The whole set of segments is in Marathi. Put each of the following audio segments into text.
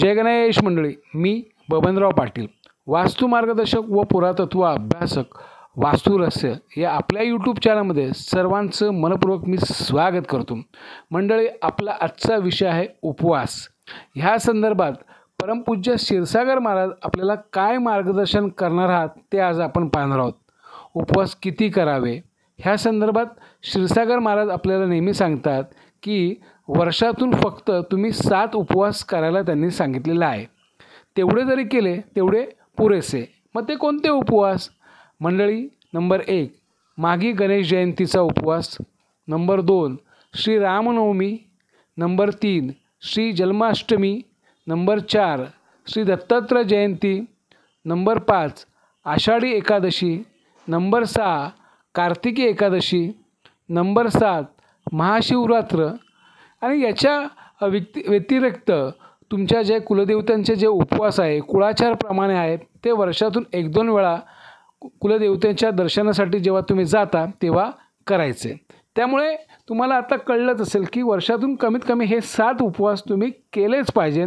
जय मंडळी मी बबनराव पाटील वास्तू मार्गदर्शक व पुरातत्व अभ्यासक वास्तुरस्य या आपल्या यूट्यूब चॅनलमध्ये सर्वांचं मनपूर्वक मी स्वागत करतो मंडळी आपला आजचा विषय आहे उपवास ह्या संदर्भात परमपूज्य क्षीरसागर महाराज आपल्याला काय मार्गदर्शन करणार आहात ते आज आपण पाहणार आहोत उपवास किती करावे ह्या संदर्भात क्षीरसागर महाराज आपल्याला नेहमी सांगतात की वर्षातून फक्त तुम्ही सात उपवास करायला त्यांनी सांगितलेला आहे तेवढे जरी केले तेवढे पुरेसे मग ते कोणते उपवास मंडळी नंबर एक माघी गणेश जयंतीचा उपवास नंबर दोन श्री रामनवमी नंबर तीन श्री जन्माष्टमी नंबर चार श्री दत्तात्रय जयंती नंबर पाच आषाढी एकादशी नंबर सहा कार्तिकी एकादशी नंबर सात महाशिवरात्र आणि याच्या व्यक्ति व्यतिरिक्त तुमच्या जे कुलदेवतांचे जे उपवास आहे कुळाचारप्रमाणे आहेत ते वर्षातून एक दोन वेळा कुलदेवतेच्या दर्शनासाठी जेव्हा तुम्ही जाता तेव्हा करायचे त्यामुळे तुम्हाला आता कळलंच असेल की वर्षातून कमीत कमी हे सात उपवास तुम्ही केलेच पाहिजे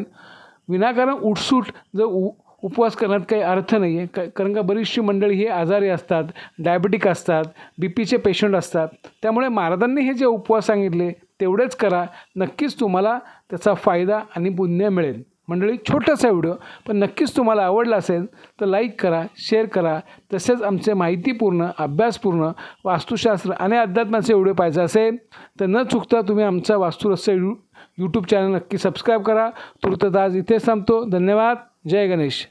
विनाकारण उठसूट जर उ उपवास करण्यात काही अर्थ नाही आहे कारण का बरीचशी मंडळी हे आजारी असतात डायबेटिक असतात बी पीचे पेशंट असतात त्यामुळे महाराजांनी हे जे उपवास सांगितले तेवढेच करा नक्कीच तुम्हाला त्याचा फायदा आणि पुण्य मिळेल मंडळी छोटासा व्हिडिओ पण नक्कीच तुम्हाला आवडला असेल तर लाईक करा शेअर करा तसेच आमचे माहितीपूर्ण अभ्यासपूर्ण वास्तुशास्त्र आणि अध्यात्माचे व्हिडिओ पाहिजे असेल तर न चुकता तुम्ही आमचा वास्तुरस्य यू यूट्यूब चॅनल नक्की सबस्क्राईब करा तुर्तदाज इथेच थांबतो धन्यवाद जय गणेश